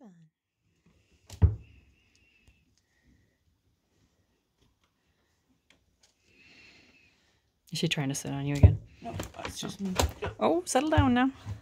ribbon. Is she trying to sit on you again? No, it's just me. Oh, settle down now.